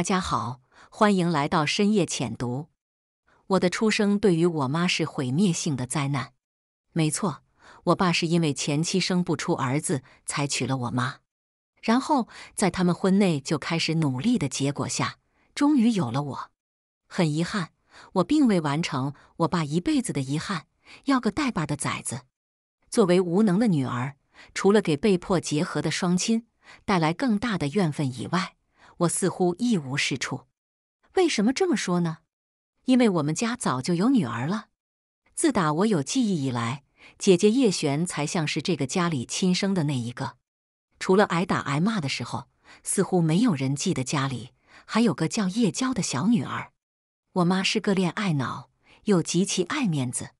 大家好，欢迎来到深夜浅读。我的出生对于我妈是毁灭性的灾难。没错，我爸是因为前妻生不出儿子，才娶了我妈。然后在他们婚内就开始努力的结果下，终于有了我。很遗憾，我并未完成我爸一辈子的遗憾——要个带把的崽子。作为无能的女儿，除了给被迫结合的双亲带来更大的怨愤以外，我似乎一无是处，为什么这么说呢？因为我们家早就有女儿了，自打我有记忆以来，姐姐叶璇才像是这个家里亲生的那一个。除了挨打挨骂的时候，似乎没有人记得家里还有个叫叶娇的小女儿。我妈是个恋爱脑，又极其爱面子，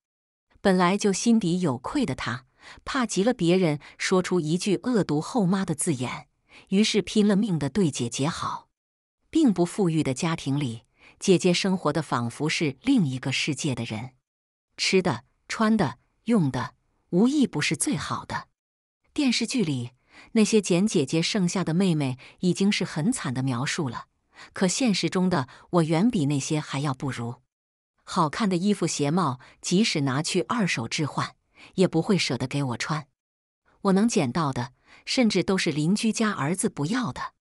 本来就心底有愧的她，怕极了别人说出一句恶毒后妈的字眼。于是拼了命的对姐姐好。并不富裕的家庭里，姐姐生活的仿佛是另一个世界的人，吃的、穿的、用的，无一不是最好的。电视剧里那些捡姐姐剩下的妹妹，已经是很惨的描述了。可现实中的我，远比那些还要不如。好看的衣服、鞋帽，即使拿去二手置换，也不会舍得给我穿。我能捡到的。甚至都是邻居家儿子不要的，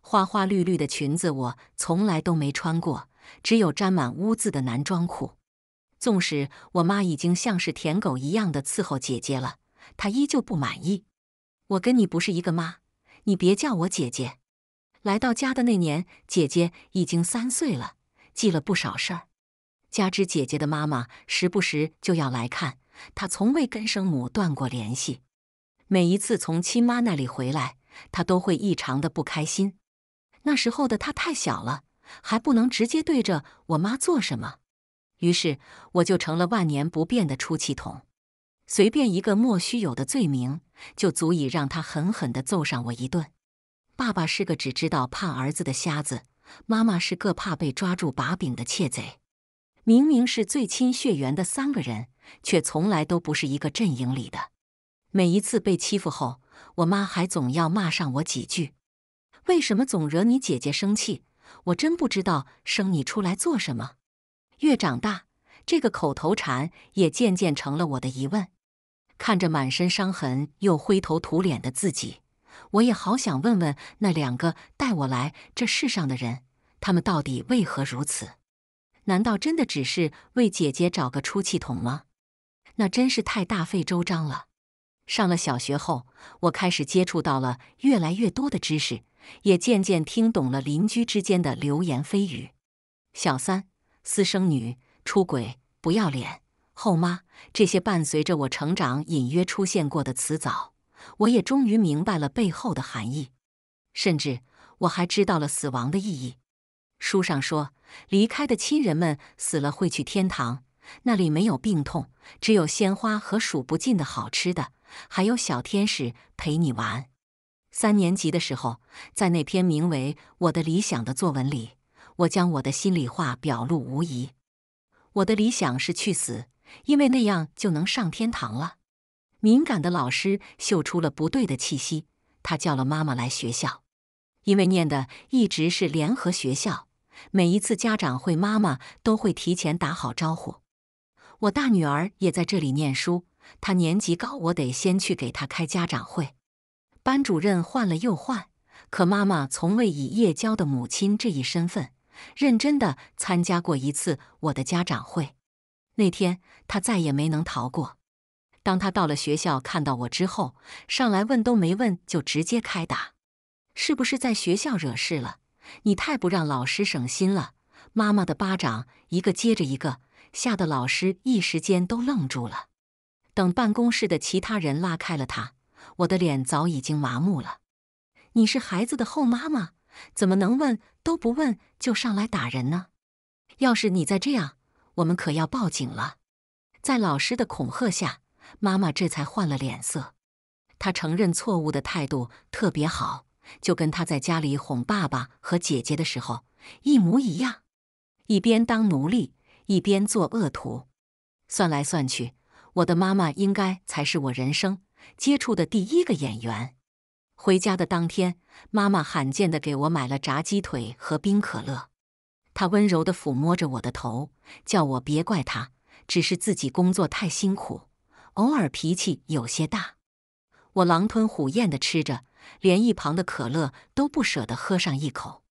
花花绿绿的裙子我从来都没穿过，只有沾满污渍的男装裤。纵使我妈已经像是舔狗一样的伺候姐姐了，她依旧不满意。我跟你不是一个妈，你别叫我姐姐。来到家的那年，姐姐已经三岁了，记了不少事儿。加之姐姐的妈妈时不时就要来看，她从未跟生母断过联系。每一次从亲妈那里回来，他都会异常的不开心。那时候的他太小了，还不能直接对着我妈做什么，于是我就成了万年不变的出气筒。随便一个莫须有的罪名，就足以让他狠狠的揍上我一顿。爸爸是个只知道怕儿子的瞎子，妈妈是个怕被抓住把柄的窃贼。明明是最亲血缘的三个人，却从来都不是一个阵营里的。每一次被欺负后，我妈还总要骂上我几句：“为什么总惹你姐姐生气？”我真不知道生你出来做什么。越长大，这个口头禅也渐渐成了我的疑问。看着满身伤痕又灰头土脸的自己，我也好想问问那两个带我来这世上的人：他们到底为何如此？难道真的只是为姐姐找个出气筒吗？那真是太大费周章了。上了小学后，我开始接触到了越来越多的知识，也渐渐听懂了邻居之间的流言蜚语：小三、私生女、出轨、不要脸、后妈……这些伴随着我成长、隐约出现过的词藻，我也终于明白了背后的含义。甚至我还知道了死亡的意义。书上说，离开的亲人们死了会去天堂，那里没有病痛，只有鲜花和数不尽的好吃的。还有小天使陪你玩。三年级的时候，在那篇名为《我的理想》的作文里，我将我的心里话表露无遗。我的理想是去死，因为那样就能上天堂了。敏感的老师嗅出了不对的气息，他叫了妈妈来学校。因为念的一直是联合学校，每一次家长会，妈妈都会提前打好招呼。我大女儿也在这里念书。他年级高，我得先去给他开家长会。班主任换了又换，可妈妈从未以叶娇的母亲这一身份认真的参加过一次我的家长会。那天，她再也没能逃过。当他到了学校，看到我之后，上来问都没问，就直接开打：“是不是在学校惹事了？你太不让老师省心了！”妈妈的巴掌一个接着一个，吓得老师一时间都愣住了。等办公室的其他人拉开了他，我的脸早已经麻木了。你是孩子的后妈吗？怎么能问都不问就上来打人呢？要是你再这样，我们可要报警了。在老师的恐吓下，妈妈这才换了脸色。她承认错误的态度特别好，就跟她在家里哄爸爸和姐姐的时候一模一样。一边当奴隶，一边做恶徒，算来算去。我的妈妈应该才是我人生接触的第一个演员。回家的当天，妈妈罕见的给我买了炸鸡腿和冰可乐。她温柔的抚摸着我的头，叫我别怪她，只是自己工作太辛苦，偶尔脾气有些大。我狼吞虎咽的吃着，连一旁的可乐都不舍得喝上一口，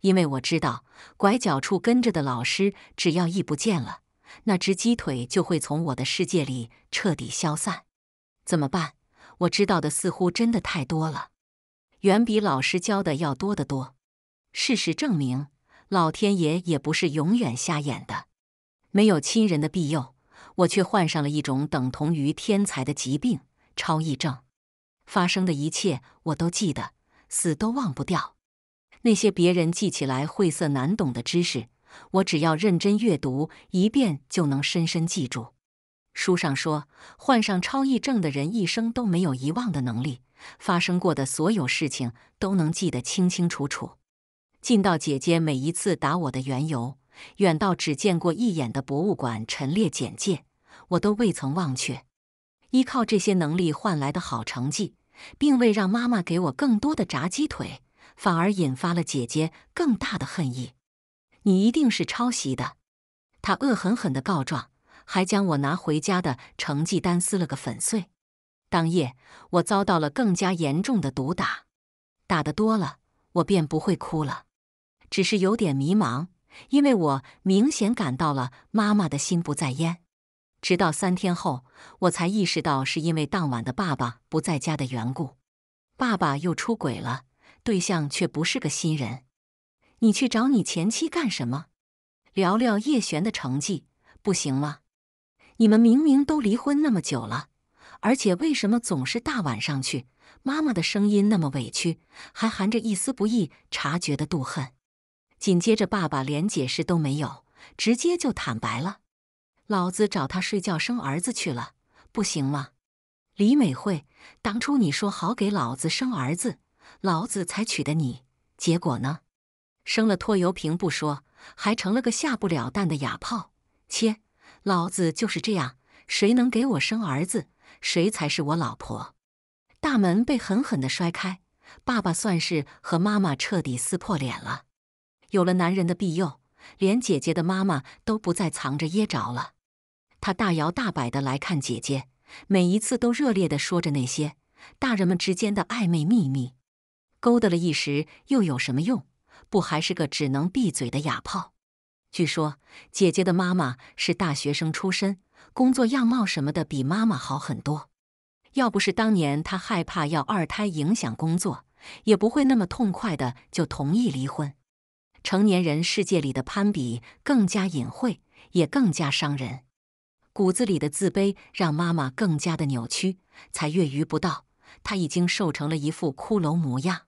因为我知道拐角处跟着的老师，只要一不见了。那只鸡腿就会从我的世界里彻底消散，怎么办？我知道的似乎真的太多了，远比老师教的要多得多。事实证明，老天爷也不是永远瞎眼的。没有亲人的庇佑，我却患上了一种等同于天才的疾病——超忆症。发生的一切我都记得，死都忘不掉。那些别人记起来晦涩难懂的知识。我只要认真阅读一遍，就能深深记住。书上说，患上超忆症的人一生都没有遗忘的能力，发生过的所有事情都能记得清清楚楚。近到姐姐每一次打我的缘由，远到只见过一眼的博物馆陈列简介，我都未曾忘却。依靠这些能力换来的好成绩，并未让妈妈给我更多的炸鸡腿，反而引发了姐姐更大的恨意。你一定是抄袭的！他恶狠狠地告状，还将我拿回家的成绩单撕了个粉碎。当夜，我遭到了更加严重的毒打。打的多了，我便不会哭了，只是有点迷茫，因为我明显感到了妈妈的心不在焉。直到三天后，我才意识到是因为当晚的爸爸不在家的缘故。爸爸又出轨了，对象却不是个新人。你去找你前妻干什么？聊聊叶璇的成绩不行吗？你们明明都离婚那么久了，而且为什么总是大晚上去？妈妈的声音那么委屈，还含着一丝不易察觉的妒恨。紧接着，爸爸连解释都没有，直接就坦白了：“老子找她睡觉生儿子去了，不行吗？”李美惠，当初你说好给老子生儿子，老子才娶的你，结果呢？生了拖油瓶不说，还成了个下不了蛋的哑炮。切，老子就是这样，谁能给我生儿子，谁才是我老婆。大门被狠狠地摔开，爸爸算是和妈妈彻底撕破脸了。有了男人的庇佑，连姐姐的妈妈都不再藏着掖着了。他大摇大摆地来看姐姐，每一次都热烈地说着那些大人们之间的暧昧秘密。勾搭了一时又有什么用？不还是个只能闭嘴的哑炮？据说姐姐的妈妈是大学生出身，工作样貌什么的比妈妈好很多。要不是当年她害怕要二胎影响工作，也不会那么痛快的就同意离婚。成年人世界里的攀比更加隐晦，也更加伤人。骨子里的自卑让妈妈更加的扭曲，才月余不到，她已经瘦成了一副骷髅模样。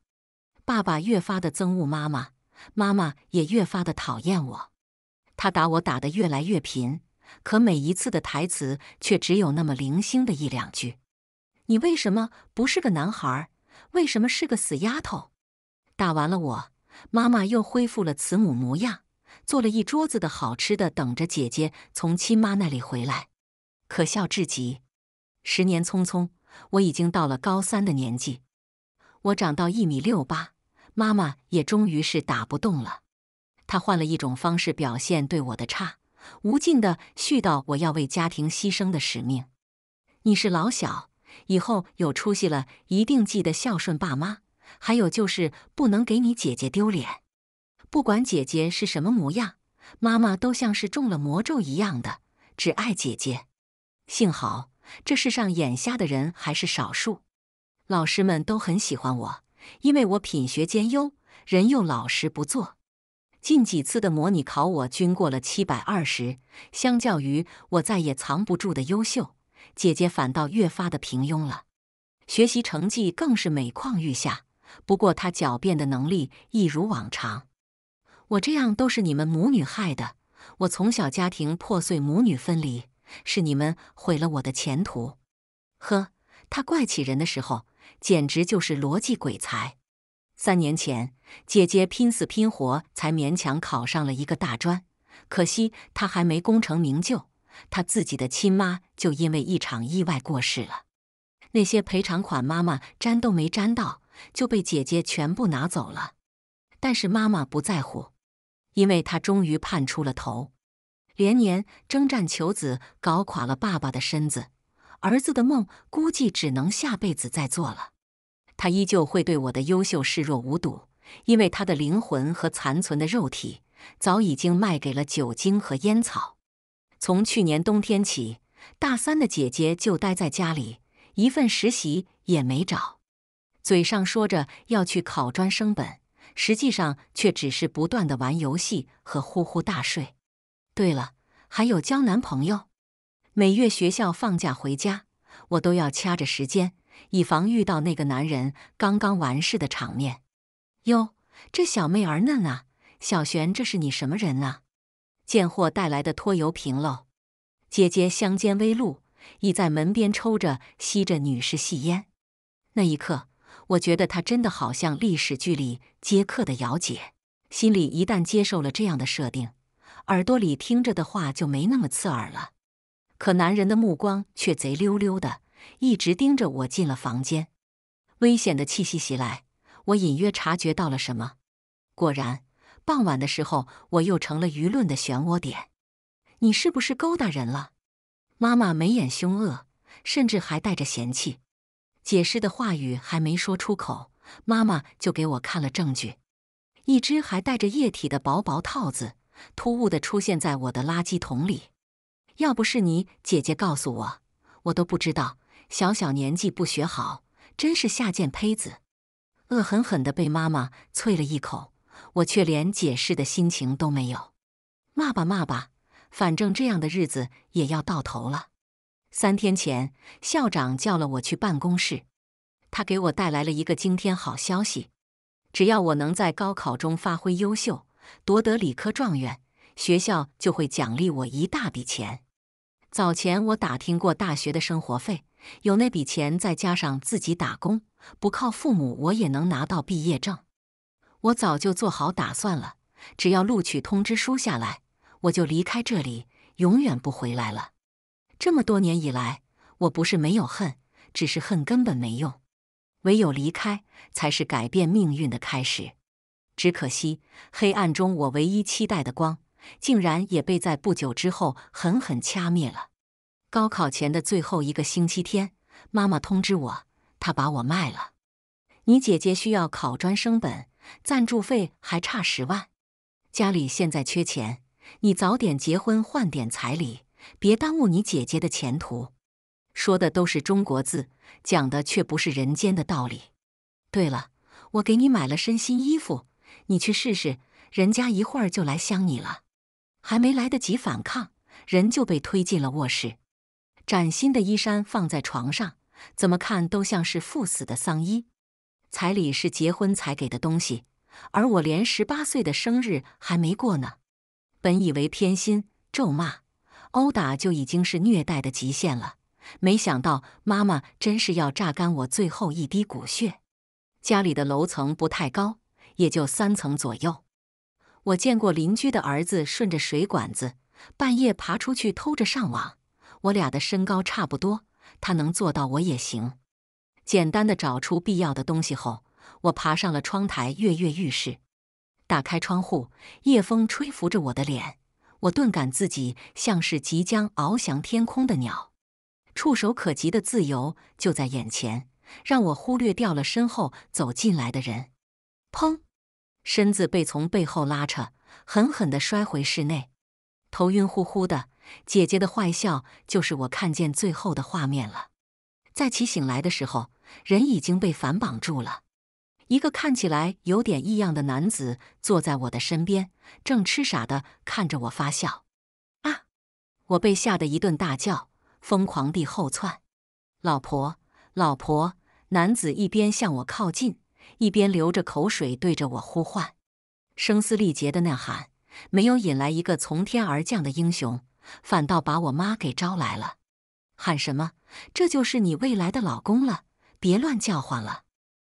爸爸越发的憎恶妈妈。妈妈也越发的讨厌我，她打我打的越来越频，可每一次的台词却只有那么零星的一两句：“你为什么不是个男孩？为什么是个死丫头？”打完了我，妈妈又恢复了慈母模样，做了一桌子的好吃的，等着姐姐从亲妈那里回来。可笑至极！十年匆匆，我已经到了高三的年纪，我长到一米六八。妈妈也终于是打不动了，她换了一种方式表现对我的差，无尽的絮叨我要为家庭牺牲的使命。你是老小，以后有出息了，一定记得孝顺爸妈。还有就是不能给你姐姐丢脸，不管姐姐是什么模样，妈妈都像是中了魔咒一样的只爱姐姐。幸好这世上眼瞎的人还是少数，老师们都很喜欢我。因为我品学兼优，人又老实，不做。近几次的模拟考，我均过了七百二十。相较于我再也藏不住的优秀，姐姐反倒越发的平庸了，学习成绩更是每况愈下。不过她狡辩的能力一如往常。我这样都是你们母女害的。我从小家庭破碎，母女分离，是你们毁了我的前途。呵，她怪起人的时候。简直就是逻辑鬼才。三年前，姐姐拼死拼活才勉强考上了一个大专，可惜她还没功成名就，她自己的亲妈就因为一场意外过世了。那些赔偿款，妈妈沾都没沾到，就被姐姐全部拿走了。但是妈妈不在乎，因为她终于盼出了头，连年征战求子，搞垮了爸爸的身子。儿子的梦估计只能下辈子再做了。他依旧会对我的优秀视若无睹，因为他的灵魂和残存的肉体早已经卖给了酒精和烟草。从去年冬天起，大三的姐姐就待在家里，一份实习也没找，嘴上说着要去考专升本，实际上却只是不断的玩游戏和呼呼大睡。对了，还有交男朋友。每月学校放假回家，我都要掐着时间，以防遇到那个男人刚刚完事的场面。哟，这小妹儿嫩啊！小璇，这是你什么人啊？贱货带来的拖油瓶喽！姐姐香肩微露，倚在门边抽着吸着女士细烟。那一刻，我觉得她真的好像历史剧里接客的姚姐。心里一旦接受了这样的设定，耳朵里听着的话就没那么刺耳了。可男人的目光却贼溜溜的，一直盯着我进了房间。危险的气息袭来，我隐约察觉到了什么。果然，傍晚的时候，我又成了舆论的漩涡点。你是不是勾搭人了？妈妈眉眼凶恶，甚至还带着嫌弃。解释的话语还没说出口，妈妈就给我看了证据：一只还带着液体的薄薄套子，突兀的出现在我的垃圾桶里。要不是你姐姐告诉我，我都不知道。小小年纪不学好，真是下贱胚子！恶狠狠地被妈妈啐了一口，我却连解释的心情都没有。骂吧骂吧，反正这样的日子也要到头了。三天前，校长叫了我去办公室，他给我带来了一个惊天好消息：只要我能在高考中发挥优秀，夺得理科状元，学校就会奖励我一大笔钱。早前我打听过大学的生活费，有那笔钱再加上自己打工，不靠父母我也能拿到毕业证。我早就做好打算了，只要录取通知书下来，我就离开这里，永远不回来了。这么多年以来，我不是没有恨，只是恨根本没用，唯有离开才是改变命运的开始。只可惜，黑暗中我唯一期待的光。竟然也被在不久之后狠狠掐灭了。高考前的最后一个星期天，妈妈通知我，她把我卖了。你姐姐需要考专升本，赞助费还差十万，家里现在缺钱，你早点结婚换点彩礼，别耽误你姐姐的前途。说的都是中国字，讲的却不是人间的道理。对了，我给你买了身新衣服，你去试试。人家一会儿就来相你了。还没来得及反抗，人就被推进了卧室。崭新的衣衫放在床上，怎么看都像是赴死的丧衣。彩礼是结婚才给的东西，而我连十八岁的生日还没过呢。本以为偏心、咒骂、殴打就已经是虐待的极限了，没想到妈妈真是要榨干我最后一滴骨血。家里的楼层不太高，也就三层左右。我见过邻居的儿子顺着水管子半夜爬出去偷着上网。我俩的身高差不多，他能做到我也行。简单的找出必要的东西后，我爬上了窗台，跃跃欲试。打开窗户，夜风吹拂着我的脸，我顿感自己像是即将翱翔天空的鸟，触手可及的自由就在眼前，让我忽略掉了身后走进来的人。砰！身子被从背后拉扯，狠狠的摔回室内，头晕乎乎的。姐姐的坏笑就是我看见最后的画面了。在其醒来的时候，人已经被反绑住了。一个看起来有点异样的男子坐在我的身边，正痴傻的看着我发笑。啊！我被吓得一顿大叫，疯狂地后窜。老婆，老婆！男子一边向我靠近。一边流着口水对着我呼唤，声嘶力竭的呐喊，没有引来一个从天而降的英雄，反倒把我妈给招来了。喊什么？这就是你未来的老公了，别乱叫唤了。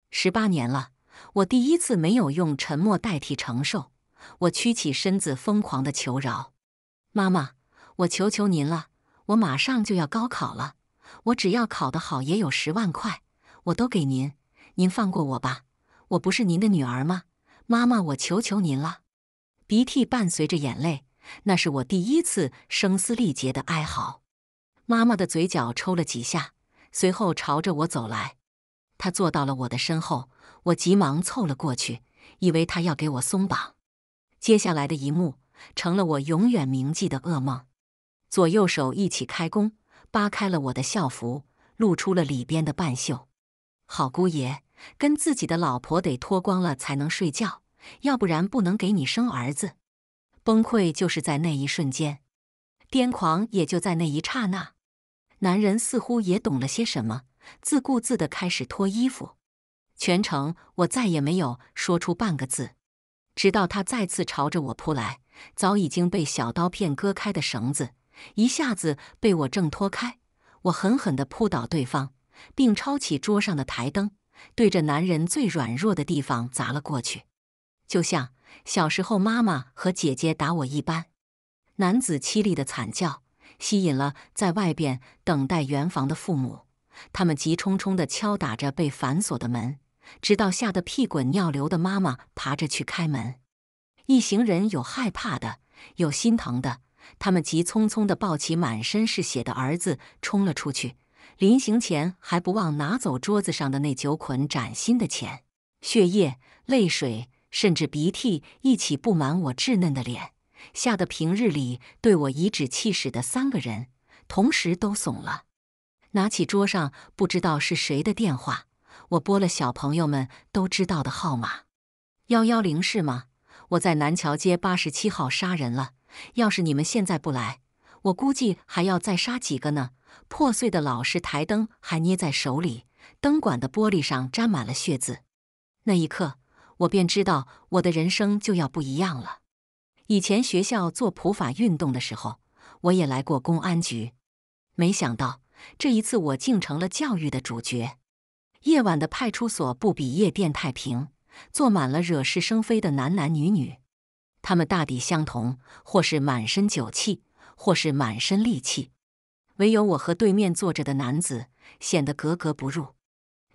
十八年了，我第一次没有用沉默代替承受。我屈起身子，疯狂的求饶。妈妈，我求求您了，我马上就要高考了，我只要考得好，也有十万块，我都给您，您放过我吧。我不是您的女儿吗，妈妈？我求求您了！鼻涕伴随着眼泪，那是我第一次声嘶力竭的哀嚎。妈妈的嘴角抽了几下，随后朝着我走来。她坐到了我的身后，我急忙凑了过去，以为她要给我松绑。接下来的一幕成了我永远铭记的噩梦：左右手一起开弓，扒开了我的校服，露出了里边的半袖。好姑爷。跟自己的老婆得脱光了才能睡觉，要不然不能给你生儿子。崩溃就是在那一瞬间，癫狂也就在那一刹那。男人似乎也懂了些什么，自顾自地开始脱衣服。全程我再也没有说出半个字，直到他再次朝着我扑来，早已经被小刀片割开的绳子一下子被我挣脱开。我狠狠地扑倒对方，并抄起桌上的台灯。对着男人最软弱的地方砸了过去，就像小时候妈妈和姐姐打我一般。男子凄厉的惨叫吸引了在外边等待圆房的父母，他们急冲冲的敲打着被反锁的门，直到吓得屁滚尿流的妈妈爬着去开门。一行人有害怕的，有心疼的，他们急匆匆的抱起满身是血的儿子冲了出去。临行前还不忘拿走桌子上的那九捆崭新的钱，血液、泪水甚至鼻涕一起布满我稚嫩的脸，吓得平日里对我颐指气使的三个人同时都怂了。拿起桌上不知道是谁的电话，我拨了小朋友们都知道的号码，幺幺零是吗？我在南桥街八十七号杀人了，要是你们现在不来，我估计还要再杀几个呢。破碎的老式台灯还捏在手里，灯管的玻璃上沾满了血渍。那一刻，我便知道我的人生就要不一样了。以前学校做普法运动的时候，我也来过公安局，没想到这一次我竟成了教育的主角。夜晚的派出所不比夜店太平，坐满了惹是生非的男男女女。他们大抵相同，或是满身酒气，或是满身戾气。唯有我和对面坐着的男子显得格格不入。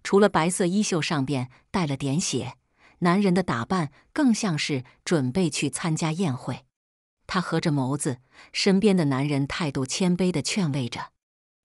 除了白色衣袖上边带了点血，男人的打扮更像是准备去参加宴会。他合着眸子，身边的男人态度谦卑地劝慰着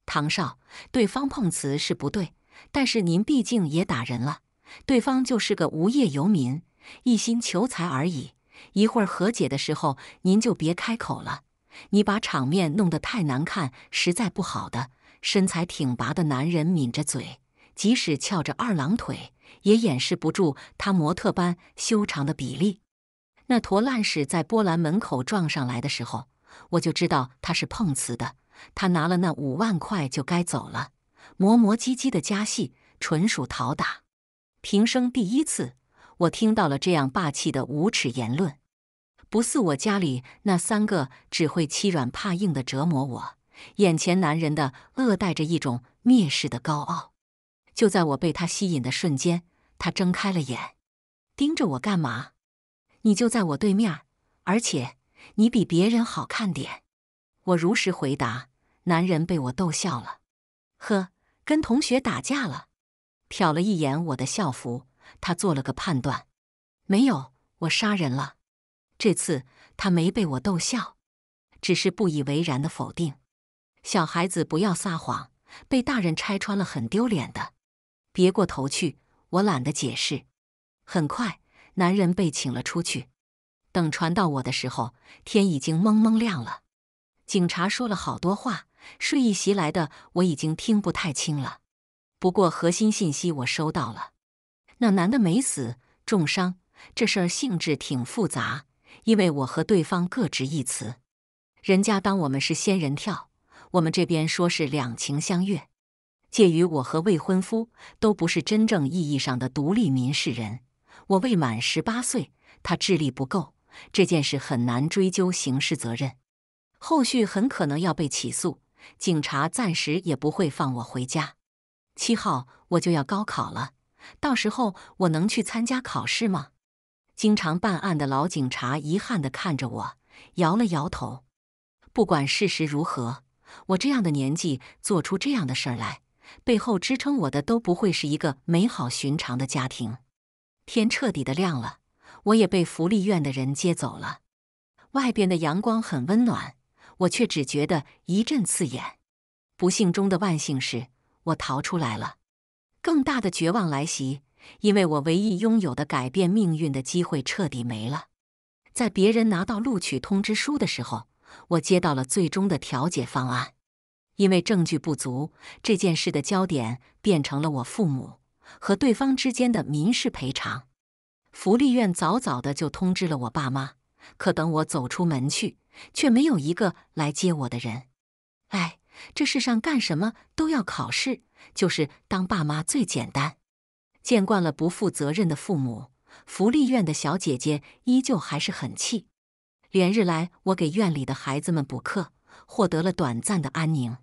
唐少：“对方碰瓷是不对，但是您毕竟也打人了。对方就是个无业游民，一心求财而已。一会儿和解的时候，您就别开口了。”你把场面弄得太难看，实在不好的。身材挺拔的男人抿着嘴，即使翘着二郎腿，也掩饰不住他模特般修长的比例。那坨烂屎在波兰门口撞上来的时候，我就知道他是碰瓷的。他拿了那五万块就该走了，磨磨唧唧的加戏，纯属讨打。平生第一次，我听到了这样霸气的无耻言论。不似我家里那三个只会欺软怕硬的折磨我。眼前男人的恶带着一种蔑视的高傲。就在我被他吸引的瞬间，他睁开了眼，盯着我干嘛？你就在我对面，而且你比别人好看点。我如实回答。男人被我逗笑了，呵，跟同学打架了？瞟了一眼我的校服，他做了个判断。没有，我杀人了。这次他没被我逗笑，只是不以为然的否定。小孩子不要撒谎，被大人拆穿了很丢脸的。别过头去，我懒得解释。很快，男人被请了出去。等传到我的时候，天已经蒙蒙亮了。警察说了好多话，睡意袭来的我已经听不太清了。不过核心信息我收到了：那男的没死，重伤。这事儿性质挺复杂。因为我和对方各执一词，人家当我们是仙人跳，我们这边说是两情相悦。介于我和未婚夫都不是真正意义上的独立民事人，我未满十八岁，他智力不够，这件事很难追究刑事责任，后续很可能要被起诉，警察暂时也不会放我回家。七号我就要高考了，到时候我能去参加考试吗？经常办案的老警察遗憾地看着我，摇了摇头。不管事实如何，我这样的年纪做出这样的事儿来，背后支撑我的都不会是一个美好寻常的家庭。天彻底的亮了，我也被福利院的人接走了。外边的阳光很温暖，我却只觉得一阵刺眼。不幸中的万幸是我逃出来了，更大的绝望来袭。因为我唯一拥有的改变命运的机会彻底没了，在别人拿到录取通知书的时候，我接到了最终的调解方案。因为证据不足，这件事的焦点变成了我父母和对方之间的民事赔偿。福利院早早的就通知了我爸妈，可等我走出门去，却没有一个来接我的人。哎，这世上干什么都要考试，就是当爸妈最简单。见惯了不负责任的父母，福利院的小姐姐依旧还是很气。连日来，我给院里的孩子们补课，获得了短暂的安宁。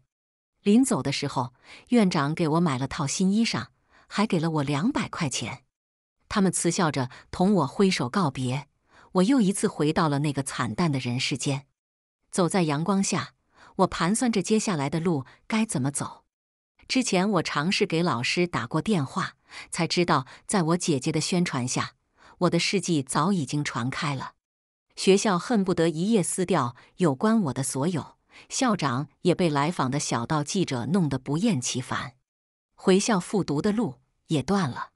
临走的时候，院长给我买了套新衣裳，还给了我两百块钱。他们慈笑着同我挥手告别，我又一次回到了那个惨淡的人世间。走在阳光下，我盘算着接下来的路该怎么走。之前，我尝试给老师打过电话。才知道，在我姐姐的宣传下，我的事迹早已经传开了。学校恨不得一夜撕掉有关我的所有，校长也被来访的小道记者弄得不厌其烦，回校复读的路也断了。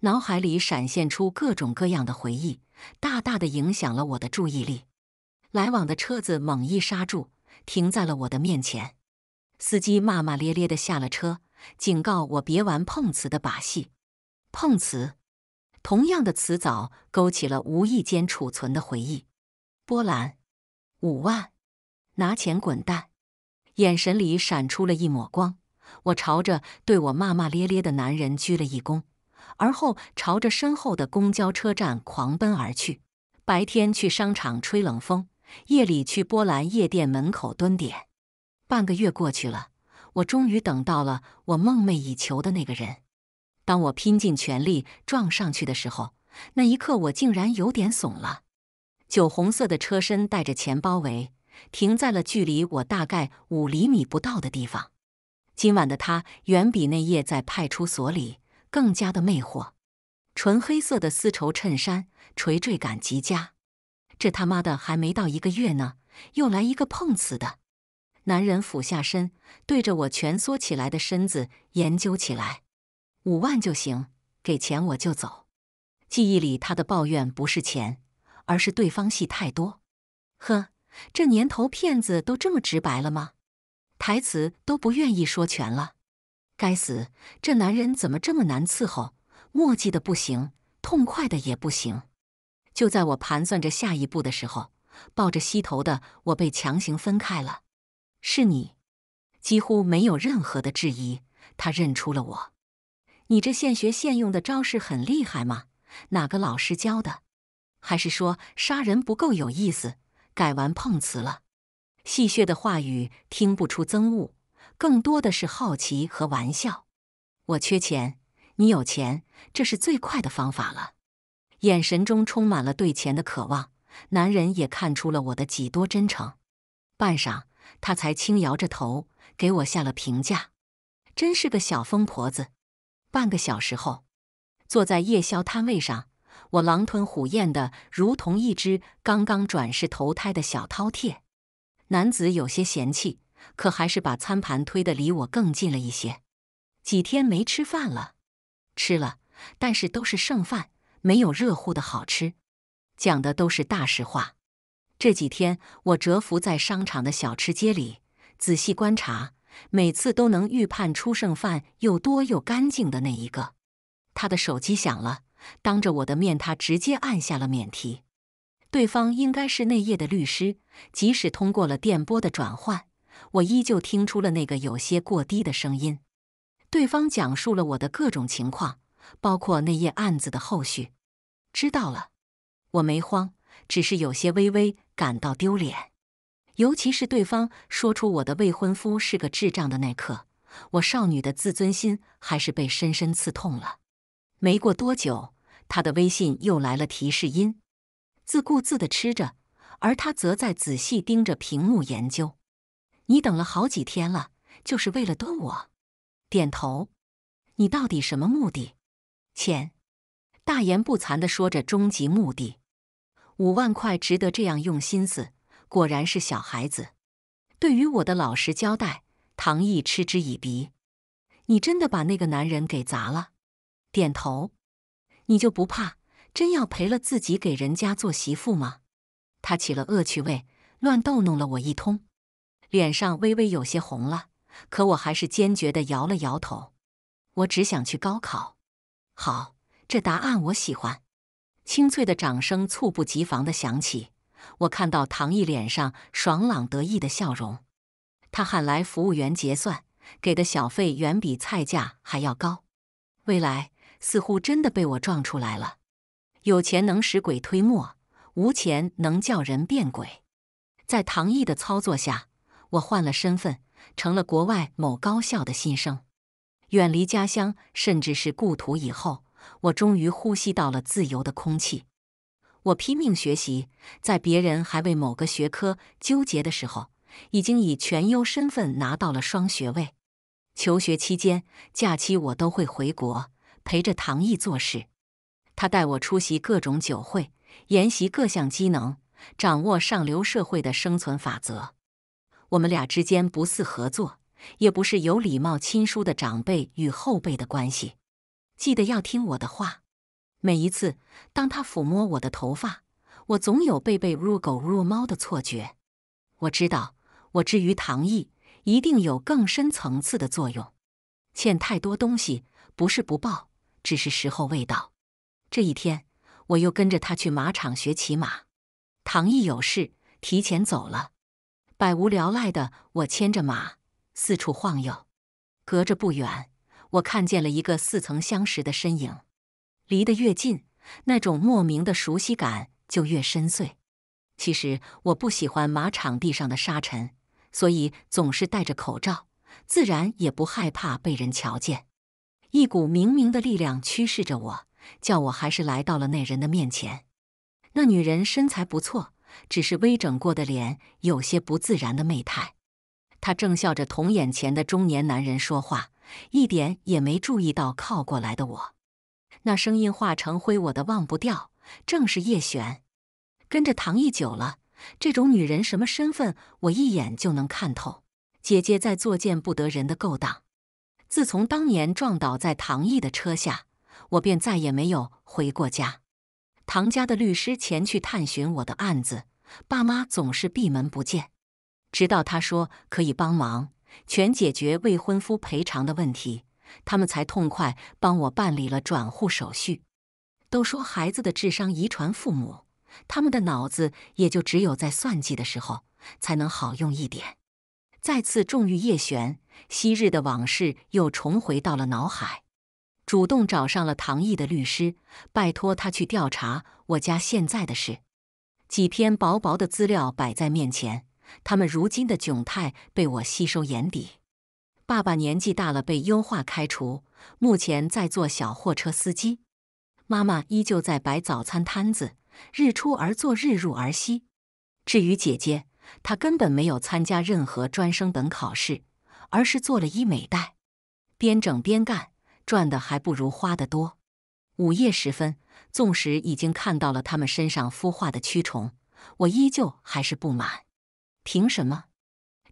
脑海里闪现出各种各样的回忆，大大的影响了我的注意力。来往的车子猛一刹住，停在了我的面前，司机骂骂咧咧的下了车。警告我别玩碰瓷的把戏，碰瓷，同样的词藻勾起了无意间储存的回忆。波兰，五万，拿钱滚蛋！眼神里闪出了一抹光，我朝着对我骂骂咧咧的男人鞠了一躬，而后朝着身后的公交车站狂奔而去。白天去商场吹冷风，夜里去波兰夜店门口蹲点。半个月过去了。我终于等到了我梦寐以求的那个人。当我拼尽全力撞上去的时候，那一刻我竟然有点怂了。酒红色的车身带着前包围，停在了距离我大概五厘米不到的地方。今晚的他远比那夜在派出所里更加的魅惑。纯黑色的丝绸衬衫，垂坠感极佳。这他妈的还没到一个月呢，又来一个碰瓷的。男人俯下身，对着我蜷缩起来的身子研究起来。五万就行，给钱我就走。记忆里他的抱怨不是钱，而是对方戏太多。呵，这年头骗子都这么直白了吗？台词都不愿意说全了。该死，这男人怎么这么难伺候？墨迹的不行，痛快的也不行。就在我盘算着下一步的时候，抱着膝头的我被强行分开了。是你，几乎没有任何的质疑，他认出了我。你这现学现用的招式很厉害吗？哪个老师教的？还是说杀人不够有意思，改完碰瓷了？戏谑的话语听不出憎恶，更多的是好奇和玩笑。我缺钱，你有钱，这是最快的方法了。眼神中充满了对钱的渴望，男人也看出了我的几多真诚。半晌。他才轻摇着头，给我下了评价：“真是个小疯婆子。”半个小时后，坐在夜宵摊位上，我狼吞虎咽的，如同一只刚刚转世投胎的小饕餮。男子有些嫌弃，可还是把餐盘推得离我更近了一些。几天没吃饭了，吃了，但是都是剩饭，没有热乎的好吃。讲的都是大实话。这几天，我蛰伏在商场的小吃街里，仔细观察，每次都能预判出剩饭又多又干净的那一个。他的手机响了，当着我的面，他直接按下了免提。对方应该是那夜的律师，即使通过了电波的转换，我依旧听出了那个有些过低的声音。对方讲述了我的各种情况，包括那夜案子的后续。知道了，我没慌，只是有些微微。感到丢脸，尤其是对方说出我的未婚夫是个智障的那刻，我少女的自尊心还是被深深刺痛了。没过多久，他的微信又来了提示音，自顾自的吃着，而他则在仔细盯着屏幕研究。你等了好几天了，就是为了蹲我？点头。你到底什么目的？钱。大言不惭的说着终极目的。五万块值得这样用心思？果然是小孩子。对于我的老实交代，唐毅嗤之以鼻。你真的把那个男人给砸了？点头。你就不怕真要赔了自己给人家做媳妇吗？他起了恶趣味，乱逗弄了我一通，脸上微微有些红了。可我还是坚决的摇了摇头。我只想去高考。好，这答案我喜欢。清脆的掌声猝不及防的响起，我看到唐毅脸上爽朗得意的笑容。他喊来服务员结算，给的小费远比菜价还要高。未来似乎真的被我撞出来了。有钱能使鬼推磨，无钱能叫人变鬼。在唐毅的操作下，我换了身份，成了国外某高校的新生，远离家乡，甚至是故土以后。我终于呼吸到了自由的空气。我拼命学习，在别人还为某个学科纠结的时候，已经以全优身份拿到了双学位。求学期间，假期我都会回国陪着唐毅做事。他带我出席各种酒会，研习各项机能，掌握上流社会的生存法则。我们俩之间不似合作，也不是有礼貌亲疏的长辈与后辈的关系。记得要听我的话。每一次当他抚摸我的头发，我总有被被入狗入猫的错觉。我知道，我之于唐毅一定有更深层次的作用。欠太多东西，不是不报，只是时候未到。这一天，我又跟着他去马场学骑马。唐毅有事提前走了，百无聊赖的我牵着马四处晃悠，隔着不远。我看见了一个似曾相识的身影，离得越近，那种莫名的熟悉感就越深邃。其实我不喜欢马场地上的沙尘，所以总是戴着口罩，自然也不害怕被人瞧见。一股冥冥的力量驱使着我，叫我还是来到了那人的面前。那女人身材不错，只是微整过的脸有些不自然的媚态。她正笑着同眼前的中年男人说话。一点也没注意到靠过来的我，那声音化成灰，我的忘不掉，正是叶璇。跟着唐毅久了，这种女人什么身份，我一眼就能看透。姐姐在做见不得人的勾当。自从当年撞倒在唐毅的车下，我便再也没有回过家。唐家的律师前去探寻我的案子，爸妈总是闭门不见，直到他说可以帮忙。全解决未婚夫赔偿的问题，他们才痛快帮我办理了转户手续。都说孩子的智商遗传父母，他们的脑子也就只有在算计的时候才能好用一点。再次重遇叶璇，昔日的往事又重回到了脑海。主动找上了唐毅的律师，拜托他去调查我家现在的事。几篇薄薄的资料摆在面前。他们如今的窘态被我吸收眼底。爸爸年纪大了，被优化开除，目前在做小货车司机。妈妈依旧在摆早餐摊子，日出而作，日入而息。至于姐姐，她根本没有参加任何专升本考试，而是做了医美代，边整边干，赚的还不如花的多。午夜时分，纵使已经看到了他们身上孵化的蛆虫，我依旧还是不满。凭什么？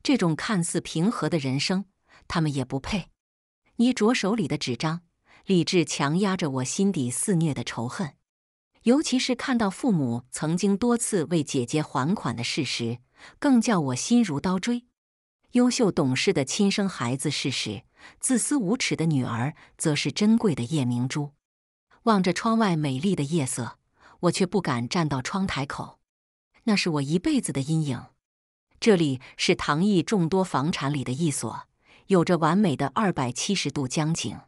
这种看似平和的人生，他们也不配。捏着手里的纸张，理智强压着我心底肆虐的仇恨。尤其是看到父母曾经多次为姐姐还款的事实，更叫我心如刀锥。优秀懂事的亲生孩子，事实；自私无耻的女儿，则是珍贵的夜明珠。望着窗外美丽的夜色，我却不敢站到窗台口。那是我一辈子的阴影。这里是唐毅众多房产里的一所，有着完美的二百七十度江景。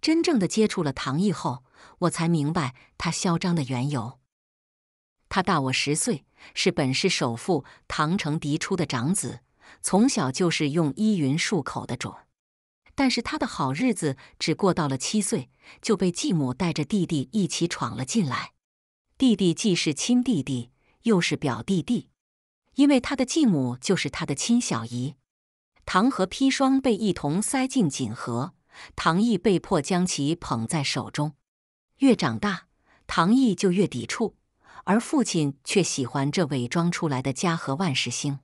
真正的接触了唐毅后，我才明白他嚣张的缘由。他大我十岁，是本市首富唐城嫡出的长子，从小就是用依云漱口的种。但是他的好日子只过到了七岁，就被继母带着弟弟一起闯了进来。弟弟既是亲弟弟，又是表弟弟。因为他的继母就是他的亲小姨，糖和砒霜被一同塞进锦盒，唐毅被迫将其捧在手中。越长大，唐毅就越抵触，而父亲却喜欢这伪装出来的家和万事兴。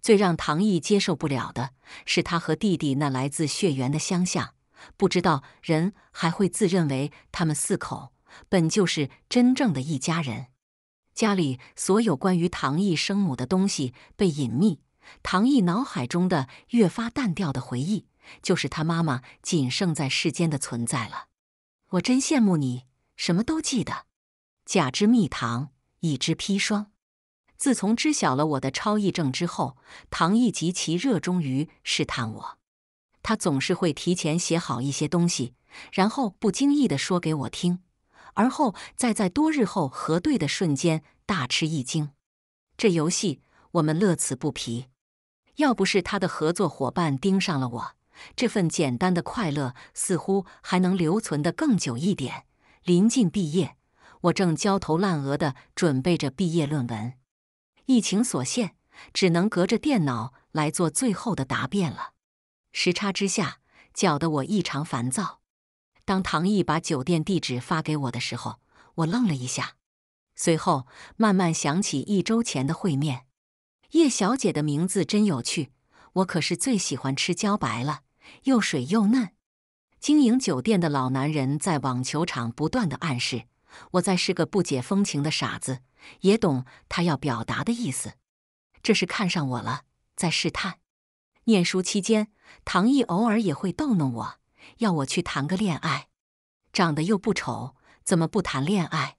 最让唐毅接受不了的是，他和弟弟那来自血缘的相像，不知道人还会自认为他们四口本就是真正的一家人。家里所有关于唐毅生母的东西被隐秘。唐毅脑海中的越发淡掉的回忆，就是他妈妈仅剩在世间的存在了。我真羡慕你，什么都记得。甲之蜜糖，乙之砒霜。自从知晓了我的超忆症之后，唐毅极其热衷于试探我。他总是会提前写好一些东西，然后不经意地说给我听。而后，再在多日后核对的瞬间，大吃一惊。这游戏，我们乐此不疲。要不是他的合作伙伴盯上了我，这份简单的快乐似乎还能留存的更久一点。临近毕业，我正焦头烂额的准备着毕业论文，疫情所限，只能隔着电脑来做最后的答辩了。时差之下，搅得我异常烦躁。当唐毅把酒店地址发给我的时候，我愣了一下，随后慢慢想起一周前的会面。叶小姐的名字真有趣，我可是最喜欢吃茭白了，又水又嫩。经营酒店的老男人在网球场不断的暗示，我再是个不解风情的傻子，也懂他要表达的意思。这是看上我了，在试探。念书期间，唐毅偶尔也会逗弄我。要我去谈个恋爱，长得又不丑，怎么不谈恋爱？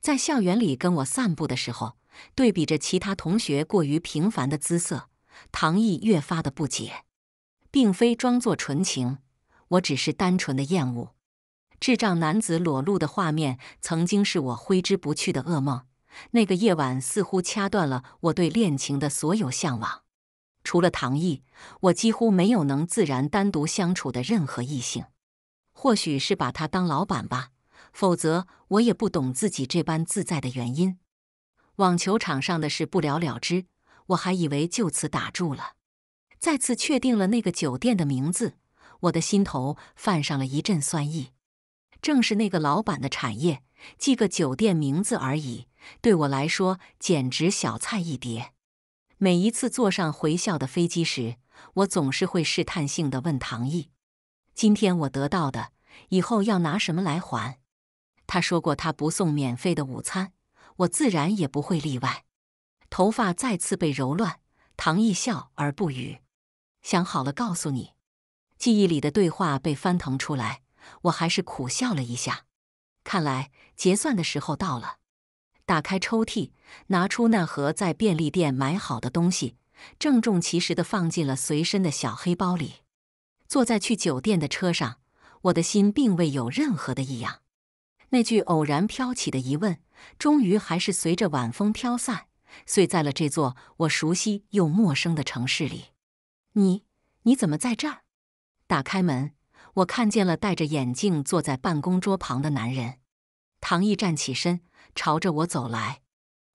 在校园里跟我散步的时候，对比着其他同学过于平凡的姿色，唐毅越发的不解。并非装作纯情，我只是单纯的厌恶。智障男子裸露的画面，曾经是我挥之不去的噩梦。那个夜晚，似乎掐断了我对恋情的所有向往。除了唐毅，我几乎没有能自然单独相处的任何异性。或许是把他当老板吧，否则我也不懂自己这般自在的原因。网球场上的事不了了之，我还以为就此打住了。再次确定了那个酒店的名字，我的心头泛上了一阵酸意。正是那个老板的产业，记个酒店名字而已，对我来说简直小菜一碟。每一次坐上回校的飞机时，我总是会试探性的问唐毅：“今天我得到的，以后要拿什么来还？”他说过他不送免费的午餐，我自然也不会例外。头发再次被揉乱，唐毅笑而不语。想好了，告诉你。记忆里的对话被翻腾出来，我还是苦笑了一下。看来结算的时候到了。打开抽屉，拿出那盒在便利店买好的东西，郑重其事地放进了随身的小黑包里。坐在去酒店的车上，我的心并未有任何的异样。那句偶然飘起的疑问，终于还是随着晚风飘散，碎在了这座我熟悉又陌生的城市里。你，你怎么在这儿？打开门，我看见了戴着眼镜坐在办公桌旁的男人。唐毅站起身。朝着我走来，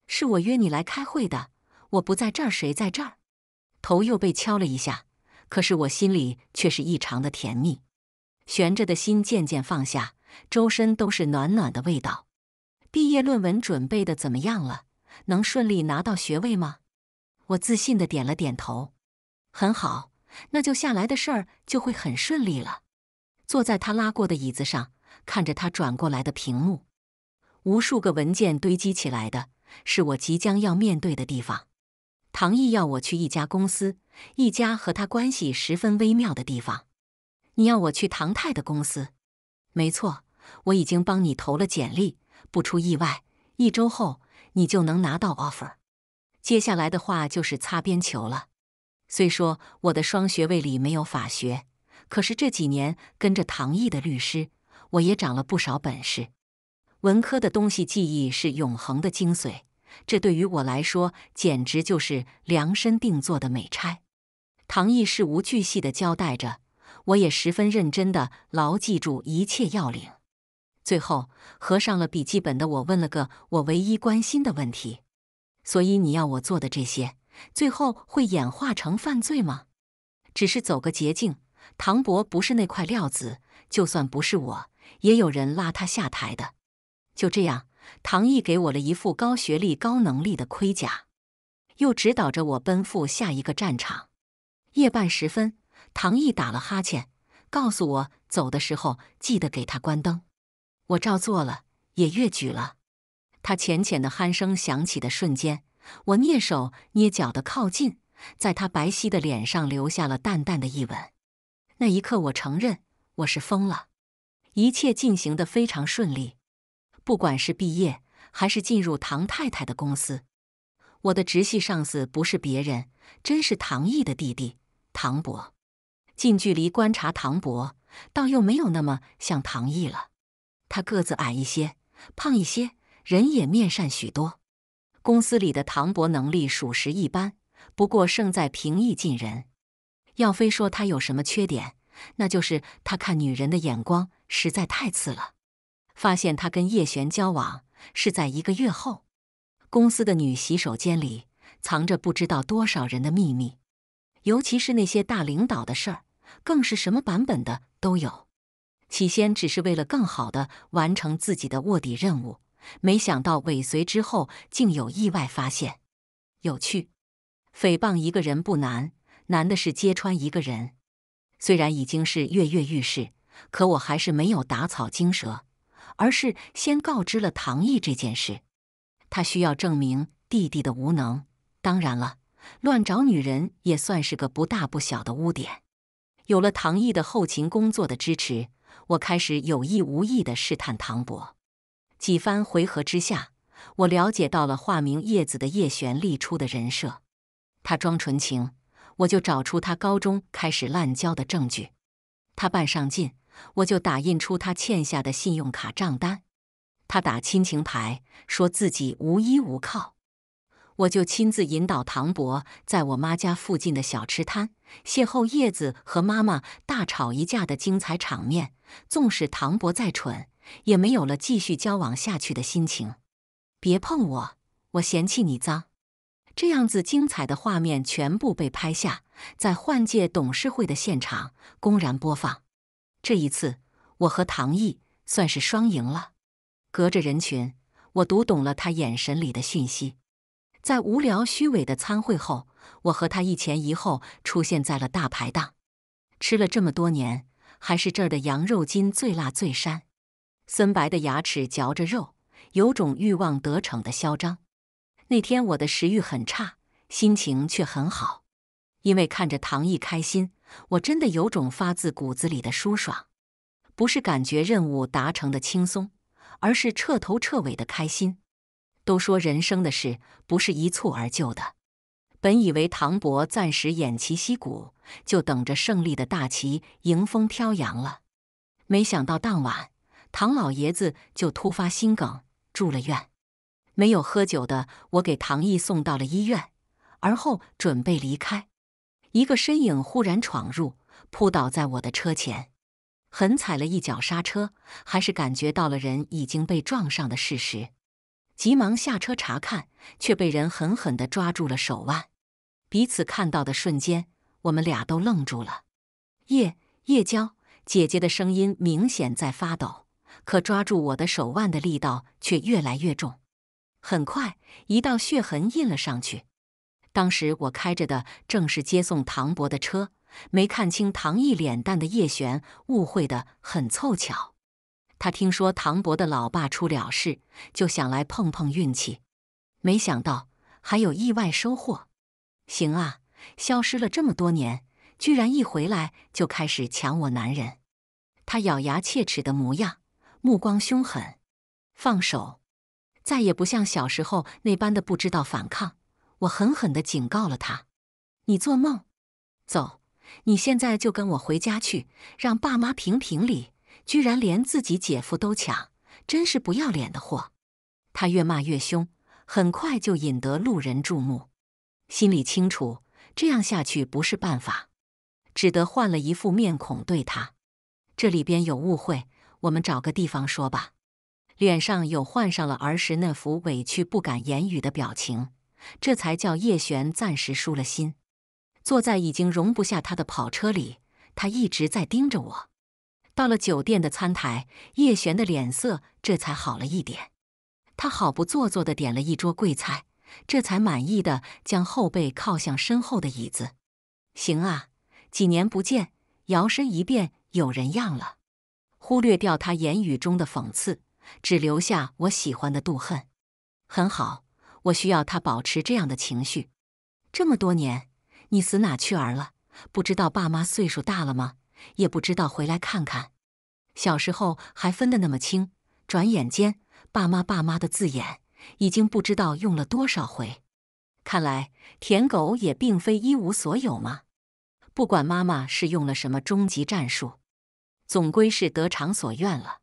是我约你来开会的。我不在这儿，谁在这儿？头又被敲了一下，可是我心里却是异常的甜蜜，悬着的心渐渐放下，周身都是暖暖的味道。毕业论文准备的怎么样了？能顺利拿到学位吗？我自信的点了点头，很好，那就下来的事儿就会很顺利了。坐在他拉过的椅子上，看着他转过来的屏幕。无数个文件堆积起来的，是我即将要面对的地方。唐毅要我去一家公司，一家和他关系十分微妙的地方。你要我去唐泰的公司，没错，我已经帮你投了简历。不出意外，一周后你就能拿到 offer。接下来的话就是擦边球了。虽说我的双学位里没有法学，可是这几年跟着唐毅的律师，我也长了不少本事。文科的东西，记忆是永恒的精髓。这对于我来说，简直就是量身定做的美差。唐毅事无巨细地交代着，我也十分认真地牢记住一切要领。最后合上了笔记本的我，问了个我唯一关心的问题：所以你要我做的这些，最后会演化成犯罪吗？只是走个捷径。唐博不是那块料子，就算不是我，也有人拉他下台的。就这样，唐毅给我了一副高学历、高能力的盔甲，又指导着我奔赴下一个战场。夜半时分，唐毅打了哈欠，告诉我走的时候记得给他关灯。我照做了，也越举了。他浅浅的鼾声响起的瞬间，我蹑手蹑脚的靠近，在他白皙的脸上留下了淡淡的一吻。那一刻，我承认我是疯了。一切进行的非常顺利。不管是毕业还是进入唐太太的公司，我的直系上司不是别人，真是唐毅的弟弟唐博。近距离观察唐博，倒又没有那么像唐毅了。他个子矮一些，胖一些，人也面善许多。公司里的唐博能力属实一般，不过胜在平易近人。要非说他有什么缺点，那就是他看女人的眼光实在太次了。发现他跟叶璇交往是在一个月后，公司的女洗手间里藏着不知道多少人的秘密，尤其是那些大领导的事儿，更是什么版本的都有。起先只是为了更好的完成自己的卧底任务，没想到尾随之后竟有意外发现。有趣，诽谤一个人不难，难的是揭穿一个人。虽然已经是跃跃欲试，可我还是没有打草惊蛇。而是先告知了唐毅这件事，他需要证明弟弟的无能。当然了，乱找女人也算是个不大不小的污点。有了唐毅的后勤工作的支持，我开始有意无意的试探唐博。几番回合之下，我了解到了化名叶子的叶璇立出的人设：他装纯情，我就找出他高中开始滥交的证据；他扮上进。我就打印出他欠下的信用卡账单，他打亲情牌，说自己无依无靠，我就亲自引导唐博在我妈家附近的小吃摊邂逅叶子和妈妈大吵一架的精彩场面。纵使唐博再蠢，也没有了继续交往下去的心情。别碰我，我嫌弃你脏。这样子精彩的画面全部被拍下，在换届董事会的现场公然播放。这一次，我和唐毅算是双赢了。隔着人群，我读懂了他眼神里的讯息。在无聊虚伪的参会后，我和他一前一后出现在了大排档。吃了这么多年，还是这儿的羊肉筋最辣最膻。森白的牙齿嚼着肉，有种欲望得逞的嚣张。那天我的食欲很差，心情却很好，因为看着唐毅开心。我真的有种发自骨子里的舒爽，不是感觉任务达成的轻松，而是彻头彻尾的开心。都说人生的事不是一蹴而就的，本以为唐伯暂时偃旗息鼓，就等着胜利的大旗迎风飘扬了，没想到当晚唐老爷子就突发心梗住了院。没有喝酒的我给唐毅送到了医院，而后准备离开。一个身影忽然闯入，扑倒在我的车前，狠踩了一脚刹车，还是感觉到了人已经被撞上的事实，急忙下车查看，却被人狠狠地抓住了手腕。彼此看到的瞬间，我们俩都愣住了。叶叶娇姐姐的声音明显在发抖，可抓住我的手腕的力道却越来越重，很快一道血痕印了上去。当时我开着的正是接送唐博的车，没看清唐毅脸蛋的叶璇，误会的很凑巧。他听说唐博的老爸出了事，就想来碰碰运气，没想到还有意外收获。行啊，消失了这么多年，居然一回来就开始抢我男人。他咬牙切齿的模样，目光凶狠，放手，再也不像小时候那般的不知道反抗。我狠狠地警告了他：“你做梦！走，你现在就跟我回家去，让爸妈评评理！居然连自己姐夫都抢，真是不要脸的货！”他越骂越凶，很快就引得路人注目。心里清楚这样下去不是办法，只得换了一副面孔对他：“这里边有误会，我们找个地方说吧。”脸上又换上了儿时那副委屈不敢言语的表情。这才叫叶璇暂时舒了心。坐在已经容不下他的跑车里，他一直在盯着我。到了酒店的餐台，叶璇的脸色这才好了一点。他好不做作的点了一桌贵菜，这才满意的将后背靠向身后的椅子。行啊，几年不见，摇身一变有人样了。忽略掉他言语中的讽刺，只留下我喜欢的妒恨。很好。我需要他保持这样的情绪，这么多年，你死哪去儿了？不知道爸妈岁数大了吗？也不知道回来看看。小时候还分得那么清，转眼间“爸妈”“爸妈”的字眼已经不知道用了多少回。看来舔狗也并非一无所有嘛。不管妈妈是用了什么终极战术，总归是得偿所愿了。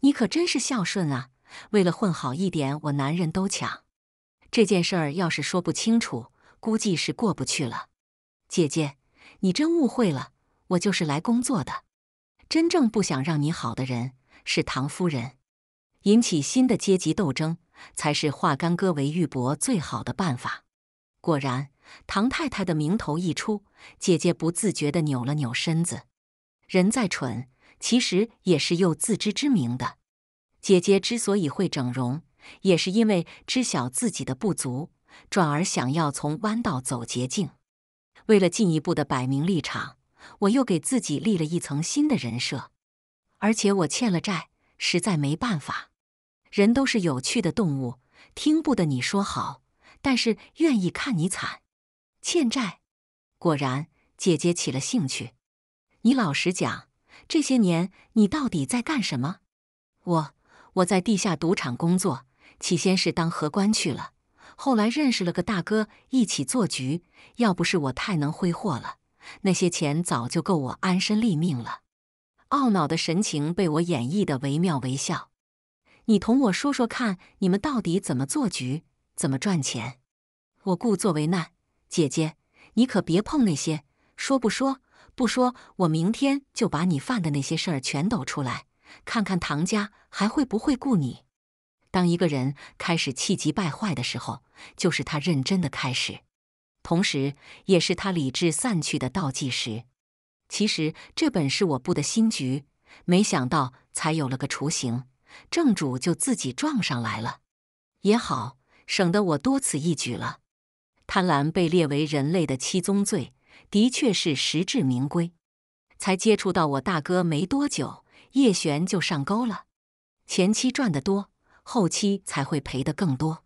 你可真是孝顺啊！为了混好一点，我男人都抢。这件事儿要是说不清楚，估计是过不去了。姐姐，你真误会了，我就是来工作的。真正不想让你好的人是唐夫人。引起新的阶级斗争，才是化干戈为玉帛最好的办法。果然，唐太太的名头一出，姐姐不自觉地扭了扭身子。人再蠢，其实也是有自知之明的。姐姐之所以会整容。也是因为知晓自己的不足，转而想要从弯道走捷径。为了进一步的摆明立场，我又给自己立了一层新的人设。而且我欠了债，实在没办法。人都是有趣的动物，听不得你说好，但是愿意看你惨。欠债，果然姐姐起了兴趣。你老实讲，这些年你到底在干什么？我我在地下赌场工作。起先是当荷官去了，后来认识了个大哥，一起做局。要不是我太能挥霍了，那些钱早就够我安身立命了。懊恼的神情被我演绎的惟妙惟肖。你同我说说看，你们到底怎么做局，怎么赚钱？我故作为难，姐姐，你可别碰那些。说不说？不说，我明天就把你犯的那些事儿全抖出来，看看唐家还会不会雇你。当一个人开始气急败坏的时候，就是他认真的开始，同时也是他理智散去的倒计时。其实这本是我布的新局，没想到才有了个雏形，正主就自己撞上来了，也好省得我多此一举了。贪婪被列为人类的七宗罪，的确是实至名归。才接触到我大哥没多久，叶璇就上钩了，前期赚的多。后期才会赔得更多，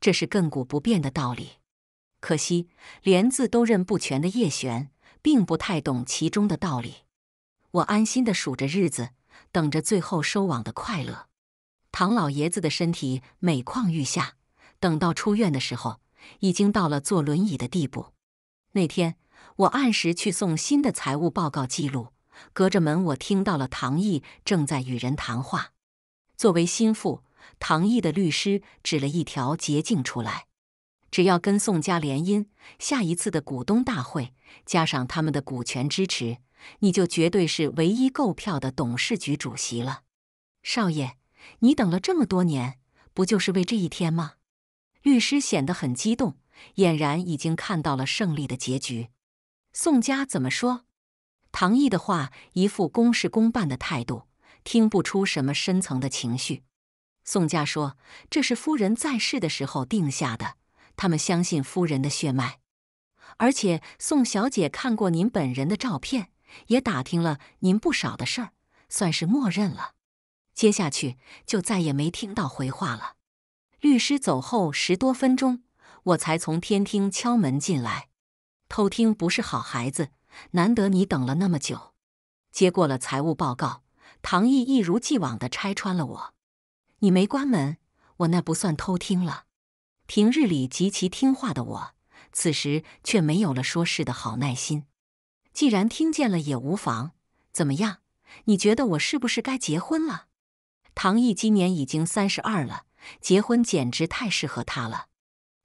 这是亘古不变的道理。可惜连字都认不全的叶璇，并不太懂其中的道理。我安心的数着日子，等着最后收网的快乐。唐老爷子的身体每况愈下，等到出院的时候，已经到了坐轮椅的地步。那天我按时去送新的财务报告记录，隔着门我听到了唐毅正在与人谈话。作为心腹。唐毅的律师指了一条捷径出来：只要跟宋家联姻，下一次的股东大会加上他们的股权支持，你就绝对是唯一购票的董事局主席了。少爷，你等了这么多年，不就是为这一天吗？律师显得很激动，俨然已经看到了胜利的结局。宋家怎么说？唐毅的话一副公事公办的态度，听不出什么深层的情绪。宋家说：“这是夫人在世的时候定下的，他们相信夫人的血脉，而且宋小姐看过您本人的照片，也打听了您不少的事儿，算是默认了。”接下去就再也没听到回话了。律师走后十多分钟，我才从天厅敲门进来。偷听不是好孩子，难得你等了那么久。接过了财务报告，唐毅一如既往的拆穿了我。你没关门，我那不算偷听了。平日里极其听话的我，此时却没有了说事的好耐心。既然听见了也无妨，怎么样？你觉得我是不是该结婚了？唐毅今年已经三十二了，结婚简直太适合他了。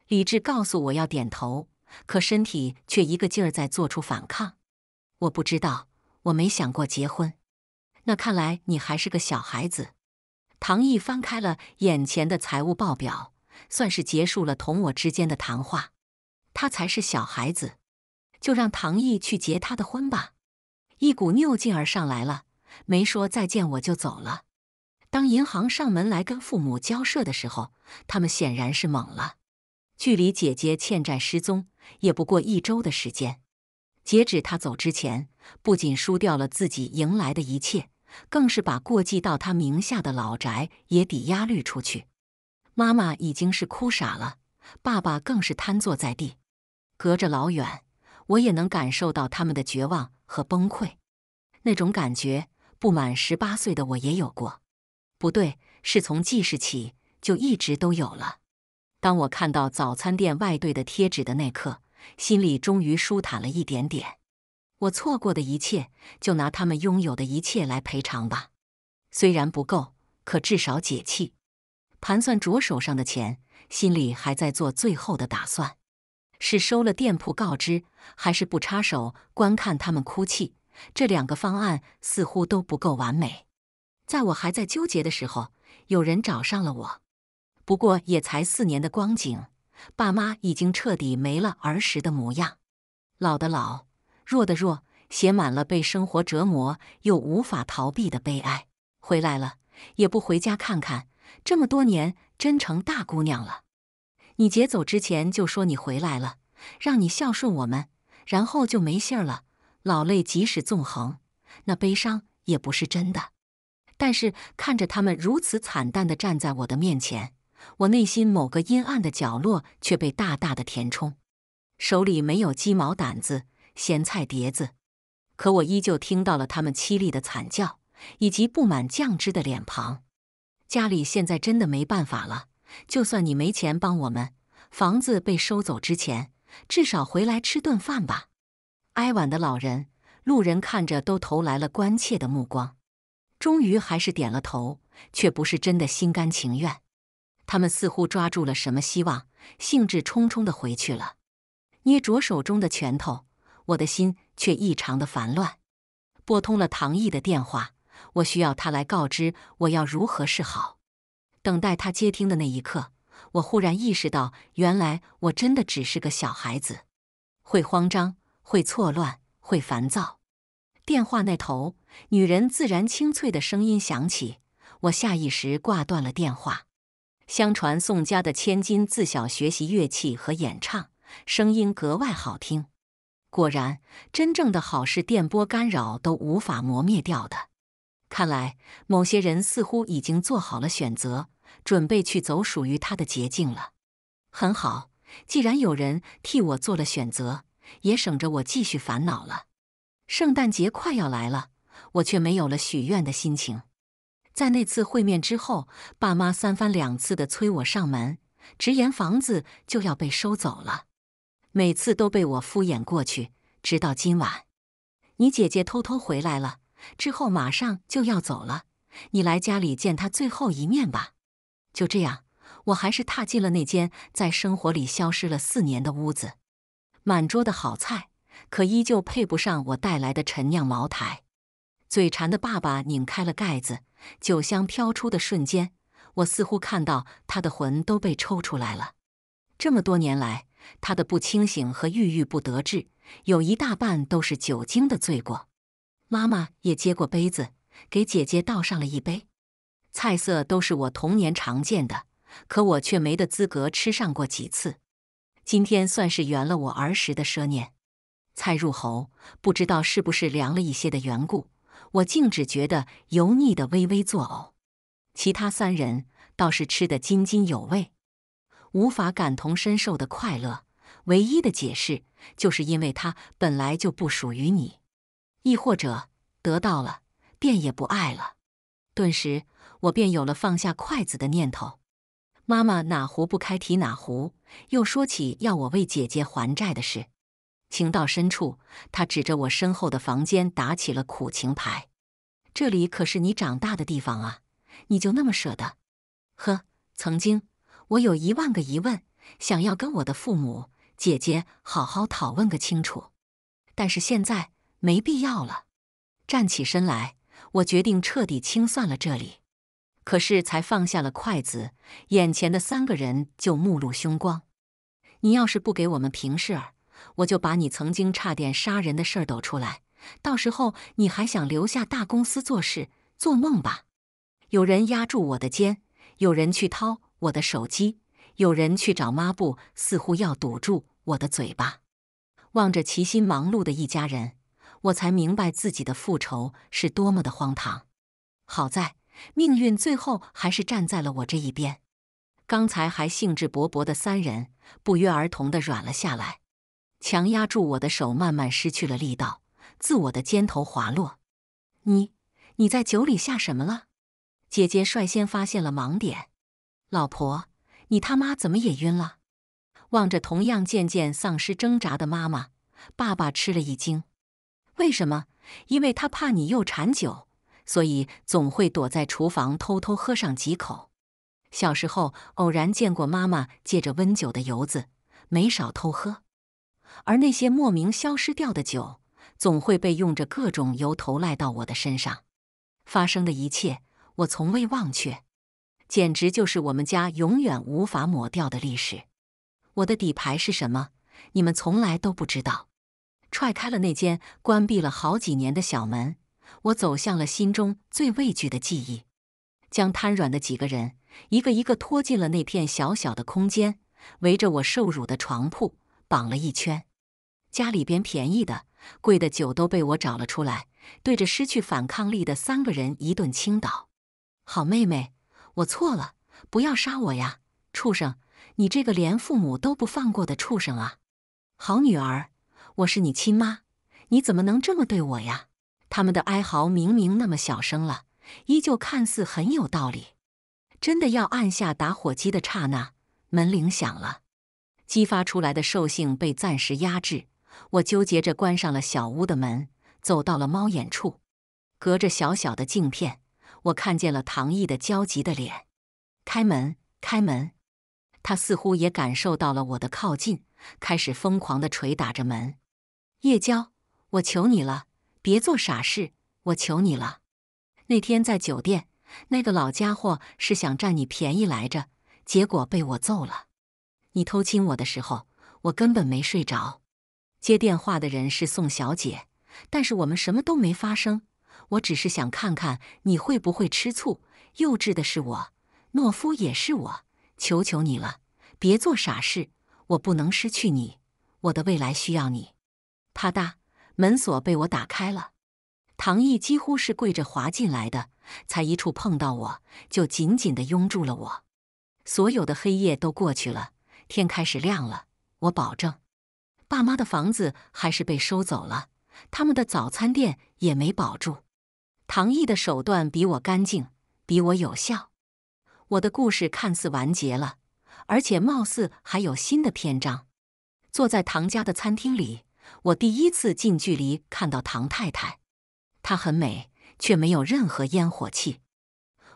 理智告诉我要点头，可身体却一个劲儿在做出反抗。我不知道，我没想过结婚。那看来你还是个小孩子。唐毅翻开了眼前的财务报表，算是结束了同我之间的谈话。他才是小孩子，就让唐毅去结他的婚吧。一股拗劲儿上来了，没说再见我就走了。当银行上门来跟父母交涉的时候，他们显然是懵了。距离姐姐欠债失踪也不过一周的时间。截止他走之前，不仅输掉了自己赢来的一切。更是把过继到他名下的老宅也抵押率出去，妈妈已经是哭傻了，爸爸更是瘫坐在地。隔着老远，我也能感受到他们的绝望和崩溃，那种感觉不满十八岁的我也有过，不对，是从记事起就一直都有了。当我看到早餐店外队的贴纸的那刻，心里终于舒坦了一点点。我错过的一切，就拿他们拥有的一切来赔偿吧。虽然不够，可至少解气。盘算着手上的钱，心里还在做最后的打算：是收了店铺告知，还是不插手观看他们哭泣？这两个方案似乎都不够完美。在我还在纠结的时候，有人找上了我。不过也才四年的光景，爸妈已经彻底没了儿时的模样，老的老。弱的弱，写满了被生活折磨又无法逃避的悲哀。回来了也不回家看看，这么多年真成大姑娘了。你姐走之前就说你回来了，让你孝顺我们，然后就没信儿了。老泪即使纵横，那悲伤也不是真的。但是看着他们如此惨淡地站在我的面前，我内心某个阴暗的角落却被大大的填充。手里没有鸡毛掸子。咸菜碟子，可我依旧听到了他们凄厉的惨叫，以及布满酱汁的脸庞。家里现在真的没办法了，就算你没钱帮我们，房子被收走之前，至少回来吃顿饭吧。哀婉的老人，路人看着都投来了关切的目光。终于还是点了头，却不是真的心甘情愿。他们似乎抓住了什么希望，兴致冲冲地回去了，捏着手中的拳头。我的心却异常的烦乱，拨通了唐毅的电话，我需要他来告知我要如何是好。等待他接听的那一刻，我忽然意识到，原来我真的只是个小孩子，会慌张，会错乱，会烦躁。电话那头，女人自然清脆的声音响起，我下意识挂断了电话。相传宋家的千金自小学习乐器和演唱，声音格外好听。果然，真正的好是电波干扰都无法磨灭掉的。看来，某些人似乎已经做好了选择，准备去走属于他的捷径了。很好，既然有人替我做了选择，也省着我继续烦恼了。圣诞节快要来了，我却没有了许愿的心情。在那次会面之后，爸妈三番两次的催我上门，直言房子就要被收走了。每次都被我敷衍过去，直到今晚，你姐姐偷偷回来了，之后马上就要走了，你来家里见她最后一面吧。就这样，我还是踏进了那间在生活里消失了四年的屋子。满桌的好菜，可依旧配不上我带来的陈酿茅台。嘴馋的爸爸拧开了盖子，酒香飘出的瞬间，我似乎看到他的魂都被抽出来了。这么多年来。他的不清醒和郁郁不得志，有一大半都是酒精的罪过。妈妈也接过杯子，给姐姐倒上了一杯。菜色都是我童年常见的，可我却没得资格吃上过几次。今天算是圆了我儿时的奢念。菜入喉，不知道是不是凉了一些的缘故，我竟只觉得油腻的微微作呕。其他三人倒是吃得津津有味。无法感同身受的快乐，唯一的解释就是因为它本来就不属于你，亦或者得到了便也不爱了。顿时，我便有了放下筷子的念头。妈妈哪壶不开提哪壶，又说起要我为姐姐还债的事。情到深处，她指着我身后的房间打起了苦情牌：“这里可是你长大的地方啊，你就那么舍得？”呵，曾经。我有一万个疑问，想要跟我的父母、姐姐好好讨论个清楚，但是现在没必要了。站起身来，我决定彻底清算了这里。可是才放下了筷子，眼前的三个人就目露凶光。你要是不给我们平事儿，我就把你曾经差点杀人的事儿抖出来。到时候你还想留下大公司做事？做梦吧！有人压住我的肩，有人去掏。我的手机，有人去找抹布，似乎要堵住我的嘴巴。望着齐心忙碌的一家人，我才明白自己的复仇是多么的荒唐。好在命运最后还是站在了我这一边。刚才还兴致勃勃的三人，不约而同的软了下来，强压住我的手，慢慢失去了力道，自我的肩头滑落。你，你在酒里下什么了？姐姐率先发现了盲点。老婆，你他妈怎么也晕了？望着同样渐渐丧失挣扎的妈妈，爸爸吃了一惊。为什么？因为他怕你又馋酒，所以总会躲在厨房偷偷喝上几口。小时候偶然见过妈妈借着温酒的油子，没少偷喝。而那些莫名消失掉的酒，总会被用着各种由头赖到我的身上。发生的一切，我从未忘却。简直就是我们家永远无法抹掉的历史。我的底牌是什么？你们从来都不知道。踹开了那间关闭了好几年的小门，我走向了心中最畏惧的记忆，将瘫软的几个人一个一个拖进了那片小小的空间，围着我受辱的床铺绑了一圈。家里边便宜的、贵的酒都被我找了出来，对着失去反抗力的三个人一顿倾倒。好妹妹。我错了，不要杀我呀，畜生！你这个连父母都不放过的畜生啊！好女儿，我是你亲妈，你怎么能这么对我呀？他们的哀嚎明明那么小声了，依旧看似很有道理。真的要按下打火机的刹那，门铃响了，激发出来的兽性被暂时压制，我纠结着关上了小屋的门，走到了猫眼处，隔着小小的镜片。我看见了唐毅的焦急的脸，开门，开门！他似乎也感受到了我的靠近，开始疯狂的捶打着门。叶娇，我求你了，别做傻事！我求你了。那天在酒店，那个老家伙是想占你便宜来着，结果被我揍了。你偷亲我的时候，我根本没睡着。接电话的人是宋小姐，但是我们什么都没发生。我只是想看看你会不会吃醋，幼稚的是我，懦夫也是我。求求你了，别做傻事，我不能失去你，我的未来需要你。啪嗒，门锁被我打开了。唐毅几乎是跪着滑进来的，才一触碰到我就紧紧地拥住了我。所有的黑夜都过去了，天开始亮了。我保证，爸妈的房子还是被收走了，他们的早餐店也没保住。唐毅的手段比我干净，比我有效。我的故事看似完结了，而且貌似还有新的篇章。坐在唐家的餐厅里，我第一次近距离看到唐太太，她很美，却没有任何烟火气。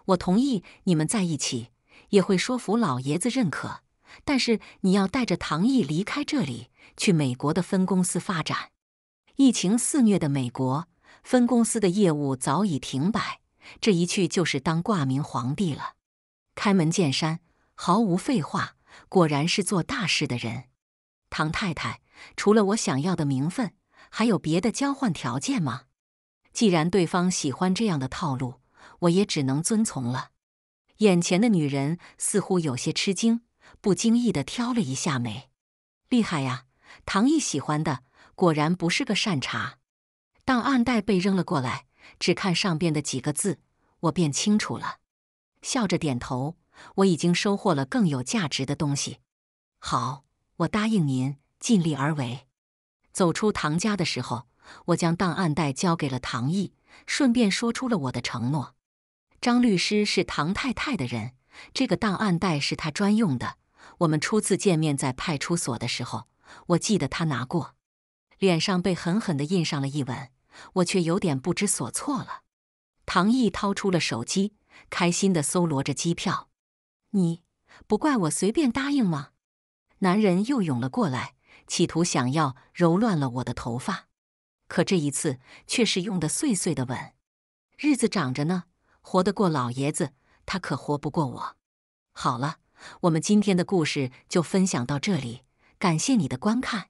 我同意你们在一起，也会说服老爷子认可，但是你要带着唐毅离开这里，去美国的分公司发展。疫情肆虐的美国。分公司的业务早已停摆，这一去就是当挂名皇帝了。开门见山，毫无废话，果然是做大事的人。唐太太，除了我想要的名分，还有别的交换条件吗？既然对方喜欢这样的套路，我也只能遵从了。眼前的女人似乎有些吃惊，不经意的挑了一下眉。厉害呀，唐毅喜欢的果然不是个善茬。档案袋被扔了过来，只看上边的几个字，我便清楚了。笑着点头，我已经收获了更有价值的东西。好，我答应您，尽力而为。走出唐家的时候，我将档案袋交给了唐毅，顺便说出了我的承诺。张律师是唐太太的人，这个档案袋是他专用的。我们初次见面在派出所的时候，我记得他拿过，脸上被狠狠地印上了一吻。我却有点不知所措了。唐毅掏出了手机，开心地搜罗着机票。你不怪我随便答应吗？男人又涌了过来，企图想要揉乱了我的头发。可这一次却是用的碎碎的吻。日子长着呢，活得过老爷子，他可活不过我。好了，我们今天的故事就分享到这里，感谢你的观看。